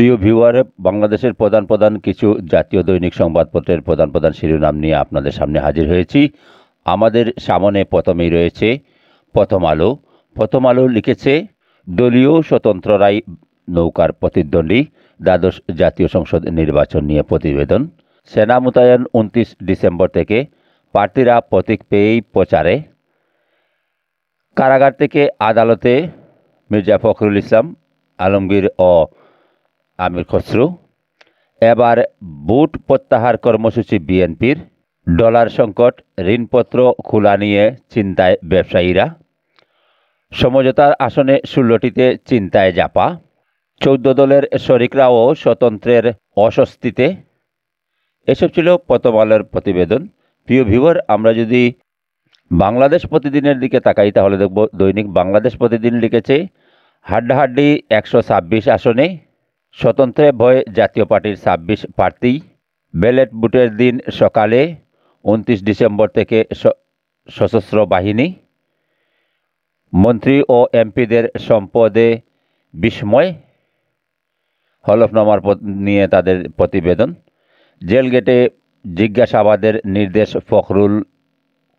প্রিয় ভিউয়ার বাংলাদেশের প্রধান প্রধান কিছু জাতীয় দৈনিক সংবাদপত্রের প্রধান প্রধান শিরোনাম নিয়ে আপনাদের সামনে হাজির হয়েছি আমাদের সামনে প্রথমেই রয়েছে প্রথম আলো প্রথম আলো লিখেছে দলীয় স্বতন্ত্র রায় নৌকার প্রতিদ্বন্দ্বী দ্বাদশ জাতীয় সংসদ নির্বাচন নিয়ে প্রতিবেদন সেনা মোতায়েন উনত্রিশ ডিসেম্বর থেকে প্রার্থীরা প্রতীক পেয়েই প্রচারে কারাগার থেকে আদালতে মির্জা ফখরুল ইসলাম আলমগীর ও আমির খসরু এবার বুট প্রত্যাহার কর্মসূচি বিএনপির ডলার সংকট ঋণপত্র খোলা নিয়ে চিন্তায় ব্যবসায়ীরা সমঝোতার আসনে ষোলোটিতে চিন্তায় জাপা চৌদ্দ দলের শরিকরাও স্বতন্ত্রের অস্বস্তিতে এসব ছিল প্রথম আলোর প্রতিবেদন প্রিয় ভিউয়ার আমরা যদি বাংলাদেশ প্রতিদিনের দিকে তাকাই তাহলে দেখব দৈনিক বাংলাদেশ প্রতিদিন লিখেছে হাড্ডাহাড্ডি একশো ছাব্বিশ আসনে স্বতন্ত্রে ভয়ে জাতীয় পার্টির ছাব্বিশ প্রার্থী ব্যালেট বুটের দিন সকালে উনত্রিশ ডিসেম্বর থেকে সশস্ত্র বাহিনী মন্ত্রী ও এমপিদের সম্পদে বিস্ময় হলফনামার নিয়ে তাদের প্রতিবেদন জেল গেটে জিজ্ঞাসাবাদের নির্দেশ ফখরুল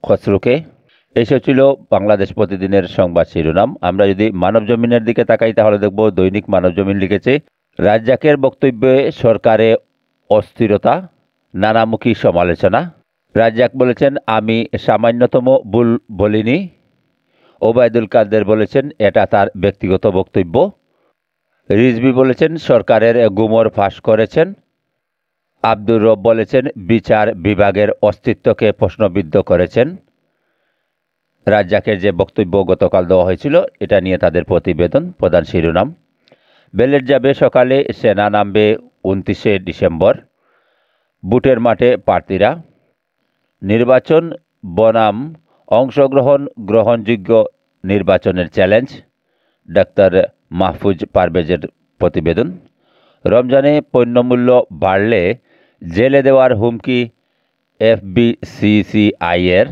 খসরুকে এসব ছিল বাংলাদেশ প্রতিদিনের সংবাদ শিরোনাম আমরা যদি মানব জমিনের দিকে তাকাই তাহলে দেখব দৈনিক মানব জমিন লিখেছে রাজ্জাকের বক্তব্যে সরকারে অস্থিরতা নানামুখী সমালোচনা রাজ্জাক বলেছেন আমি সামান্যতম ভুল বলিনি ওবায়দুল কাদের বলেছেন এটা তার ব্যক্তিগত বক্তব্য রিজবি বলেছেন সরকারের গুমর ফাঁস করেছেন আব্দুর রব বলেছেন বিচার বিভাগের অস্তিত্বকে প্রশ্নবিদ্ধ করেছেন রাজ্জাকের যে বক্তব্য গতকাল দেওয়া হয়েছিল এটা নিয়ে তাদের প্রতিবেদন প্রধান শিরোনাম বেলের যাবে সকালে সেনা নামবে উনত্রিশে ডিসেম্বর বুটের মাঠে প্রার্থীরা নির্বাচন বনাম অংশগ্রহণ গ্রহণযোগ্য নির্বাচনের চ্যালেঞ্জ ডাক্তার মাহফুজ পারভেজের প্রতিবেদন রমজানে পণ্যমূল্য বাড়লে জেলে দেওয়ার হুমকি এফবিসিসিআইয়ের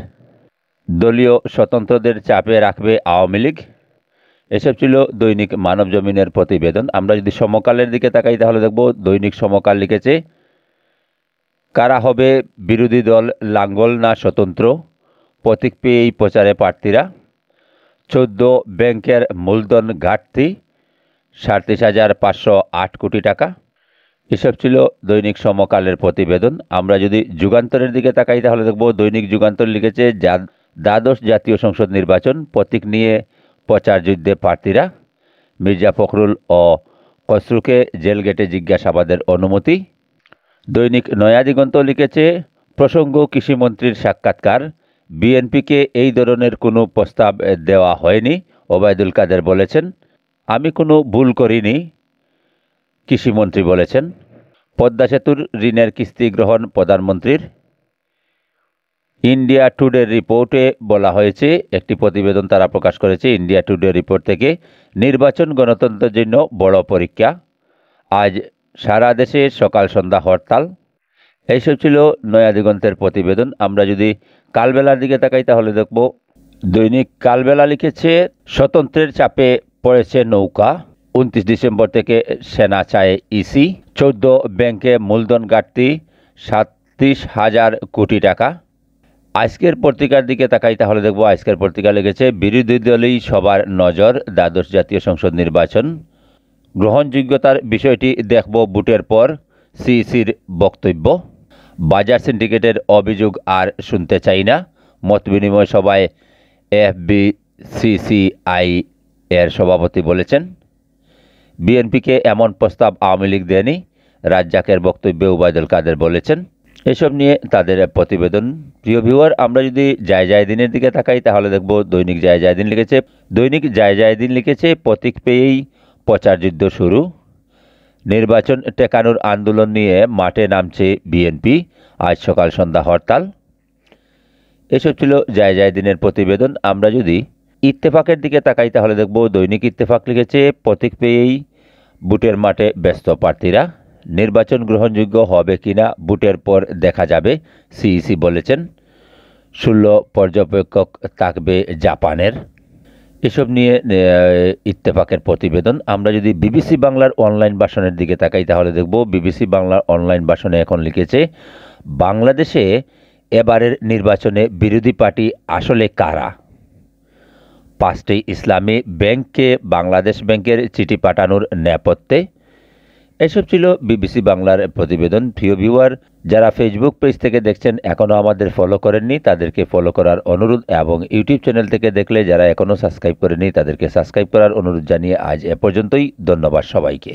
দলীয় স্বতন্ত্রদের চাপে রাখবে আওয়ামী লীগ এসব ছিল দৈনিক মানব জমিনের প্রতিবেদন আমরা যদি সমকালের দিকে তাকাই তাহলে দেখব দৈনিক সমকাল লিখেছে কারা হবে বিরোধী দল লাঙ্গল না স্বতন্ত্র প্রতীক পেয়ে এই প্রচারে প্রার্থীরা চোদ্দ ব্যাংকের মূলধন ঘাটতি সাড়ত্রিশ হাজার পাঁচশো আট কোটি টাকা এসব ছিল দৈনিক সমকালের প্রতিবেদন আমরা যদি যুগান্তরের দিকে তাকাই তাহলে দেখব দৈনিক যুগান্তর লিখেছে দ্বাদশ জাতীয় সংসদ নির্বাচন প্রতীক নিয়ে প্রচার যুদ্ধে প্রার্থীরা মির্জা ফখরুল ও খসরুকে জেল গেটে জিজ্ঞাসাবাদের অনুমতি দৈনিক নয়া দিগন্ত লিখেছে প্রসঙ্গ কৃষিমন্ত্রীর সাক্ষাৎকার বিএনপিকে এই ধরনের কোনো প্রস্তাব দেওয়া হয়নি ওবায়দুল কাদের বলেছেন আমি কোনো ভুল করিনি কৃষিমন্ত্রী বলেছেন পদ্মা সেতুর ঋণের কিস্তি গ্রহণ প্রধানমন্ত্রীর ইন্ডিয়া টুডের রিপোর্টে বলা হয়েছে একটি প্রতিবেদন তারা প্রকাশ করেছে ইন্ডিয়া টুডে রিপোর্ট থেকে নির্বাচন গণতন্ত্রের জন্য বড় পরীক্ষা আজ সারা দেশে সকাল সন্ধ্যা হরতাল এইসব ছিল নয়া দিগন্তের প্রতিবেদন আমরা যদি কালবেলার দিকে তাকাই তাহলে দেখব দৈনিক কালবেলা লিখেছে স্বতন্ত্রের চাপে পড়েছে নৌকা উনত্রিশ ডিসেম্বর থেকে সেনা চায় ইসি চোদ্দ ব্যাংকে মূলধন ঘাটতি সাতত্রিশ হাজার কোটি টাকা আজকের পত্রিকার দিকে তাকাই তাহলে দেখব আজকের পত্রিকা লিখেছে বিরোধী দলই সবার নজর দ্বাদশ জাতীয় সংসদ নির্বাচন গ্রহণযোগ্যতার বিষয়টি দেখব বুটের পর সিসির বক্তব্য বাজার সিন্ডিকেটের অভিযোগ আর শুনতে চাই না মত বিনিময় সভায় এফবিসিসিআই এর সভাপতি বলেছেন বিএনপিকে এমন প্রস্তাব আওয়ামী লীগ দেয়নি রাজ্জাকের বক্তব্যে উবায়দুল কাদের বলেছেন এসব নিয়ে তাদের প্রতিবেদন প্রিয় ভিউয়ার আমরা যদি জায় জায় দিনের দিকে তাকাই তাহলে দেখব দৈনিক জায় জায় দিন লিখেছে দৈনিক জায় জায় দিন লিখেছে প্রতীক পেয়েই প্রচার যুদ্ধ শুরু নির্বাচন টেকানোর আন্দোলন নিয়ে মাঠে নামছে বিএনপি আজ সকাল সন্ধ্যা হরতাল এসব ছিল জায় জায় দিনের প্রতিবেদন আমরা যদি ইত্তেফাকের দিকে তাকাই তাহলে দেখব দৈনিক ইত্তেফাক লিখেছে প্রতীক পেয়েই বুটের মাঠে ব্যস্ত প্রার্থীরা নির্বাচন গ্রহণযোগ্য হবে কিনা ভোটের পর দেখা যাবে সিইসি বলেছেন ষোলো পর্যবেক্ষক থাকবে জাপানের এসব নিয়ে ইত্তেফাকের প্রতিবেদন আমরা যদি বিবিসি বাংলার অনলাইন বাসনের দিকে তাকাই তাহলে দেখব বিবিসি বাংলার অনলাইন বাসনে এখন লিখেছে বাংলাদেশে এবারের নির্বাচনে বিরোধী পার্টি আসলে কারা পাঁচটি ইসলামী ব্যাংককে বাংলাদেশ ব্যাংকের চিঠি পাঠানোর নেপথ্যে এসব ছিল বিবিসি বাংলার প্রতিবেদন প্রিয় ভিউয়ার যারা ফেসবুক পেজ থেকে দেখছেন এখনও আমাদের ফলো করেননি তাদেরকে ফলো করার অনুরোধ এবং ইউটিউব চ্যানেল থেকে দেখলে যারা এখনও সাবস্ক্রাইব করেনি তাদেরকে সাবস্ক্রাইব করার অনুরোধ জানিয়ে আজ এ পর্যন্তই ধন্যবাদ সবাইকে